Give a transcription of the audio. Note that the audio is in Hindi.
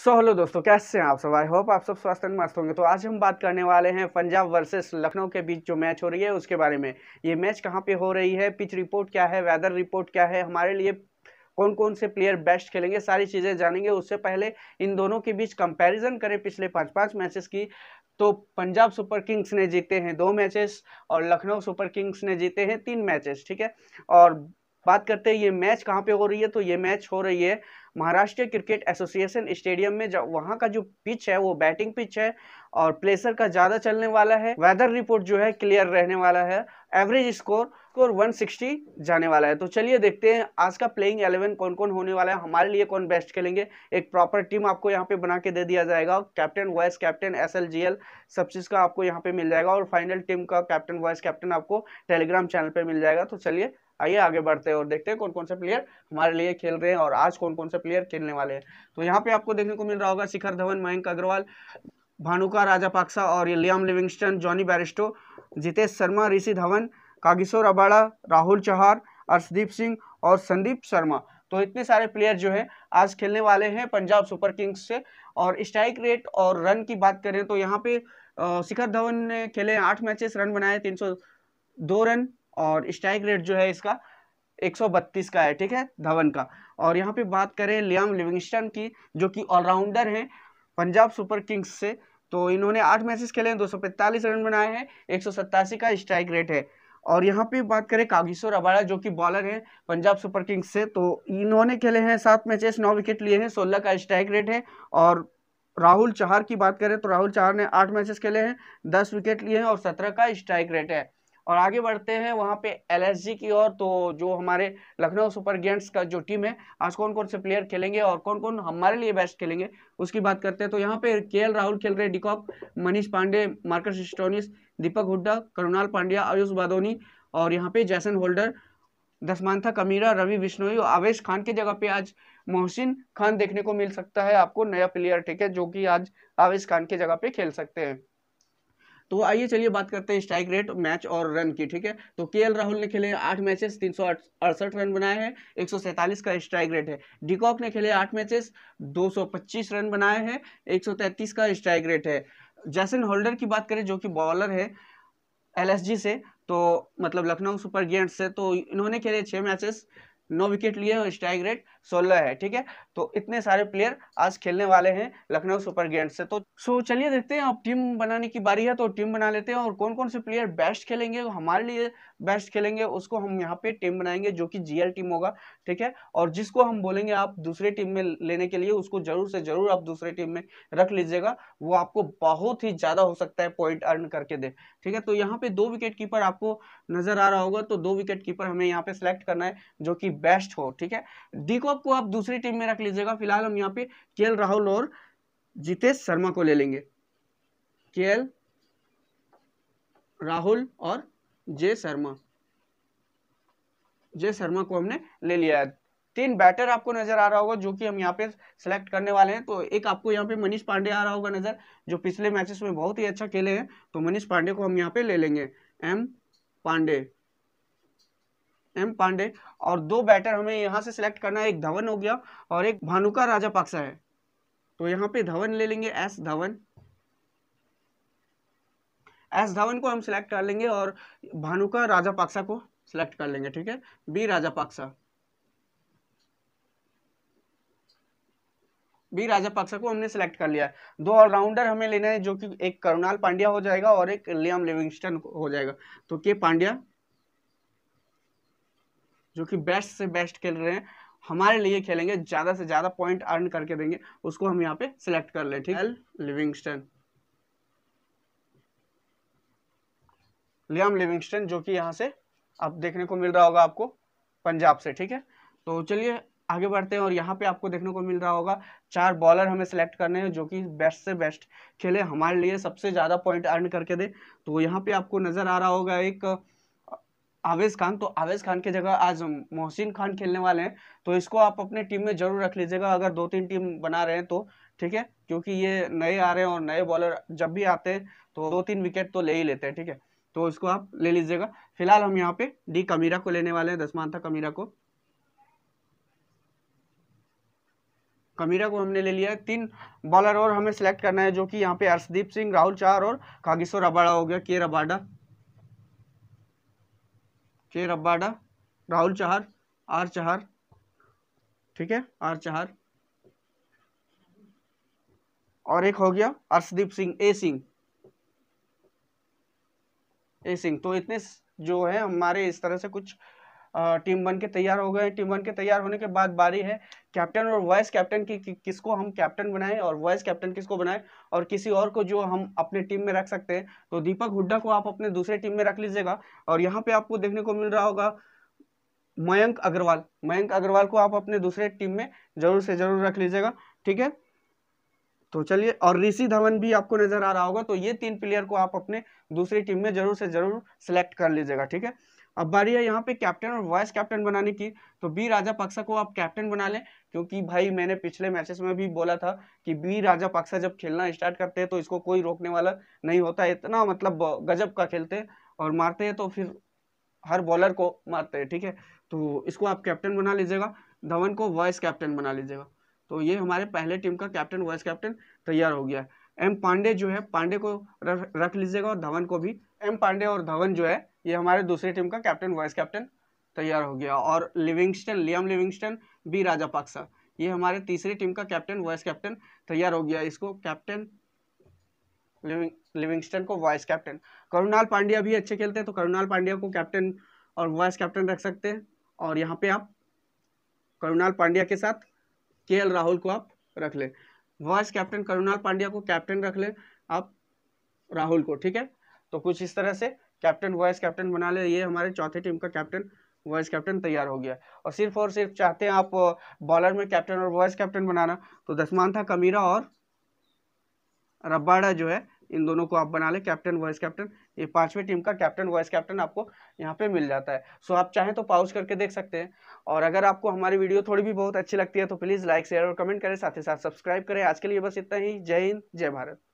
सो हेलो दोस्तों कैसे हैं आप सब आई होप आप सब स्वस्थ एंड मस्त होंगे तो आज हम बात करने वाले हैं पंजाब वर्सेस लखनऊ के बीच जो मैच हो रही है उसके बारे में ये मैच कहाँ पे हो रही है पिच रिपोर्ट क्या है वेदर रिपोर्ट क्या है हमारे लिए कौन कौन से प्लेयर बेस्ट खेलेंगे सारी चीज़ें जानेंगे उससे पहले इन दोनों के बीच कंपेरिजन करें पिछले पाँच पाँच मैचेस की तो पंजाब सुपर किंग्स ने जीते हैं दो मैचेस और लखनऊ सुपर किंग्स ने जीते हैं तीन मैचेस ठीक है और बात करते हैं ये मैच कहाँ पे हो रही है तो ये मैच हो रही है महाराष्ट्र क्रिकेट एसोसिएशन स्टेडियम में जब वहाँ का जो पिच है वो बैटिंग पिच है और प्लेसर का ज़्यादा चलने वाला है वेदर रिपोर्ट जो है क्लियर रहने वाला है एवरेज स्कोर स्कोर 160 जाने वाला है तो चलिए देखते हैं आज का प्लेइंग एलेवन कौन कौन होने वाला है हमारे लिए कौन बेस्ट खेलेंगे एक प्रॉपर टीम आपको यहाँ पे बना के दे दिया जाएगा captain vice captain S L G L सब चीज़ का आपको यहाँ पे मिल जाएगा और फाइनल टीम का कैप्टन वाइस कैप्टन आपको टेलीग्राम चैनल पर मिल जाएगा तो चलिए आइए आगे बढ़ते हैं और देखते हैं कौन कौन से प्लेयर हमारे लिए खेल रहे हैं और आज कौन कौन से प्लेयर खेलने वाले हैं तो यहाँ पे आपको देखने को मिल रहा होगा शिखर धवन मयंक अग्रवाल भानुका राजा पाक्सा और Liam Livingstone Jonny Bairstow Jitesh Sharma Rishi Dhawan Kagiso Rabada Rahul Chauhan Arshdeep Singh और संदीप शर्मा तो इतने सारे प्लेयर जो है आज खेलने वाले हैं पंजाब सुपर किंग्स से और स्ट्राइक रेट और रन की बात करें तो यहाँ पे शिखर धवन ने खेले आठ मैचेस रन बनाए तीन सौ दो रन और स्ट्राइक रेट जो है इसका 132 का है ठीक है धवन का और यहाँ पे बात करें लियाम लिविंगस्टन की जो कि ऑलराउंडर हैं पंजाब सुपर किंग्स से तो इन्होंने आठ मैचेस खेले हैं दो रन बनाए हैं एक का स्ट्राइक रेट है और यहाँ पे बात करें कागेश्वर अबाड़ा जो कि बॉलर हैं पंजाब सुपर किंग्स से तो इन्होंने खेले हैं सात मैचेस नौ विकेट लिए हैं सोलह का स्ट्राइक रेट है और राहुल चाहर की बात करें तो राहुल चाहर ने आठ मैचेस खेले हैं दस विकेट लिए हैं और सत्रह का स्ट्राइक रेट है और आगे बढ़ते हैं वहाँ पे एल की ओर तो जो हमारे लखनऊ सुपर गेंट्स का जो टीम है आज कौन कौन से प्लेयर खेलेंगे और कौन कौन हमारे लिए बेस्ट खेलेंगे उसकी बात करते हैं तो यहाँ पे के राहुल खेल रहे de Kock Manish Pandey Marcus Stoinis Deepak Hooda Krunal Pandya Ayush Badoni और यहाँ पे जैसन होल्डर दसमानथा कमीरा रवि बिश्नोई और आवेश खान की जगह पे आज मोहसिन खान देखने को मिल सकता है आपको नया प्लेयर ठीक है जो कि आज आवेश खान की जगह पे खेल सकते हैं तो आइए चलिए बात करते हैं स्ट्राइक रेट मैच और रन की ठीक है तो के राहुल ने खेले आठ मैचेस तीन रन बनाए हैं एक का स्ट्राइक रेट है डिकॉक ने खेले आठ मैचेस दो रन बनाए हैं एक का स्ट्राइक रेट है जैसन होल्डर की बात करें जो कि बॉलर है एलएसजी से तो मतलब लखनऊ सुपर गेंट्स से तो इन्होंने खेले छः मैचेस नौ विकेट लिए और स्ट्राइक रेट सोलह है ठीक है तो इतने सारे प्लेयर आज खेलने वाले हैं लखनऊ सुपर गेंट से तो सो चलिए देखते हैं अब टीम बनाने की बारी है तो टीम बना लेते हैं और कौन कौन से प्लेयर बेस्ट खेलेंगे हमारे लिए बेस्ट खेलेंगे उसको हम यहाँ पे टीम बनाएंगे जो कि जीएल टीम होगा ठीक है और जिसको हम बोलेंगे आप दूसरे टीम में लेने के लिए उसको जरूर से जरूर आप दूसरे टीम में रख लीजिएगा वो आपको बहुत ही ज्यादा हो सकता है पॉइंट अर्न करके दे ठीक है तो यहाँ पे दो विकेट कीपर आपको नजर आ रहा होगा तो दो विकेट कीपर हमें यहाँ पे सिलेक्ट करना है जो कि बेस्ट हो ठीक है डीकॉप को आप दूसरी टीम में रख लीजिएगा फिलहाल हम यहाँ पे के राहुल और जितेश शर्मा को ले लेंगे के राहुल और जे शर्मा जे शर्मा को हमने ले लिया है तीन बैटर आपको नजर आ रहा होगा जो कि हम यहाँ पे सिलेक्ट करने वाले हैं तो एक आपको यहाँ पे मनीष पांडे आ रहा होगा नजर जो पिछले मैचेस में बहुत ही अच्छा खेले हैं तो मनीष पांडे को हम यहाँ पे ले लेंगे एम पांडे एम पांडे और दो बैटर हमें यहाँ से सिलेक्ट करना है एक धवन हो गया और एक भानुका राजा पाक्सा है तो यहाँ पे धवन ले लेंगे एस धवन एस धवन को हम सिलेक्ट कर लेंगे और भानु का राजा पाक्सा को सिलेक्ट कर लेंगे ठीक है बी राजा पाक्सा बी राजा को हमने सेलेक्ट कर लिया है दो ऑलराउंडर हमें लेना है जो कि एक करुणाल पांड्या हो जाएगा और एक लियाम लिविंगस्टन हो जाएगा तो के पांड्या जो कि बेस्ट से बेस्ट खेल रहे हैं हमारे लिए खेलेंगे ज़्यादा से ज़्यादा पॉइंट अर्न करके देंगे उसको हम यहाँ पे सिलेक्ट कर लें ठीक है लिविंगस्टन लियाम लिविंगस्टन जो कि यहाँ से आप देखने को मिल रहा होगा आपको पंजाब से ठीक है तो चलिए आगे बढ़ते हैं और यहाँ पे आपको देखने को मिल रहा होगा चार बॉलर हमें सेलेक्ट करने हैं जो कि बेस्ट से बेस्ट खेले हमारे लिए सबसे ज़्यादा पॉइंट अर्न करके दे तो यहाँ पे आपको नज़र आ रहा होगा एक आवेश खान तो आवेश खान की जगह आज मोहसिन खान खेलने वाले हैं तो इसको आप अपने टीम में जरूर रख लीजिएगा अगर दो तीन टीम बना रहे हैं तो ठीक है क्योंकि ये नए आ रहे हैं और नए बॉलर जब भी आते हैं तो दो तीन विकेट तो ले ही लेते हैं ठीक है तो उसको आप ले लीजिएगा फिलहाल हम यहाँ पे डी कमीरा को लेने वाले हैं था कमीरा को कमीरा को हमने ले लिया है तीन बॉलर और हमें सिलेक्ट करना है जो कि यहाँ पे अर्शदीप सिंह राहुल चार और कागिसो रबाडा हो गया K Rabada K Rabada Rahul Chahar R Chahar ठीक है आर चहर और एक हो गया अर्शदीप सिंह ए सिंह एसिंग तो इतने जो है हमारे इस तरह से कुछ टीम बन के तैयार हो गए टीम बन के तैयार होने के बाद बारी है कैप्टन और वाइस कैप्टन की कि, किसको हम कैप्टन बनाएं और वाइस कैप्टन किसको बनाएं और किसी और को जो हम अपने टीम में रख सकते हैं तो दीपक हुड्डा को आप अपने दूसरे टीम में रख लीजिएगा और यहाँ पे आपको देखने को मिल रहा होगा मयंक अग्रवाल मयंक अग्रवाल को आप अपने दूसरे टीम में जरूर से जरूर रख लीजिएगा ठीक है तो चलिए और ऋषि धवन भी आपको नजर आ रहा होगा तो ये तीन प्लेयर को आप अपने दूसरी टीम में जरूर से जरूर सेलेक्ट कर लीजिएगा ठीक है अब बारी है यहाँ पे कैप्टन और वाइस कैप्टन बनाने की तो बी राजा पक्सा को आप कैप्टन बना लें क्योंकि भाई मैंने पिछले मैचेस में भी बोला था कि बी राजा पक्सा जब खेलना स्टार्ट करते हैं तो इसको कोई रोकने वाला नहीं होता इतना मतलब गजब का खेलते हैं और मारते हैं तो फिर हर बॉलर को मारते हैं ठीक है तो इसको आप कैप्टन बना लीजिएगा धवन को वाइस कैप्टन बना लीजिएगा तो ये हमारे पहले टीम का कैप्टन वाइस कैप्टन तैयार हो गया एम पांडे जो है पांडे को रख लीजिएगा और धवन को भी एम पांडे और धवन जो है ये हमारे दूसरी टीम का कैप्टन वाइस कैप्टन तैयार हो गया और Livingstone Liam Livingstone B Rajapaksa ये हमारे तीसरी टीम का कैप्टन वाइस कैप्टन तैयार हो गया इसको कैप्टन लिविंग लिविंगस्टन को वाइस कैप्टन करुणाल पांड्या भी अच्छे खेलते हैं तो करुणाल पांड्या को कैप्टन और वाइस कैप्टन रख सकते हैं और यहाँ पे आप करुणाल पांड्या के साथ के राहुल को आप रख लें वाइस कैप्टन करुणाल पांड्या को कैप्टन रख लें आप राहुल को ठीक है तो कुछ इस तरह से कैप्टन वाइस कैप्टन बना ले ये हमारे चौथे टीम का कैप्टन वाइस कैप्टन तैयार हो गया और सिर्फ और सिर्फ चाहते हैं आप बॉलर में कैप्टन और वाइस कैप्टन बनाना तो दसमान था कमीरा और रब्बाड़ा जो है इन दोनों को आप बना लें कैप्टन वाइस कैप्टन ये पांचवें टीम का कैप्टन वाइस कैप्टन आपको यहाँ पे मिल जाता है सो आप चाहें तो पाउज करके देख सकते हैं और अगर आपको हमारी वीडियो थोड़ी भी बहुत अच्छी लगती है तो प्लीज़ लाइक शेयर और कमेंट करें साथ ही साथ सब्सक्राइब करें आज के लिए बस इतना ही जय हिंद जय भारत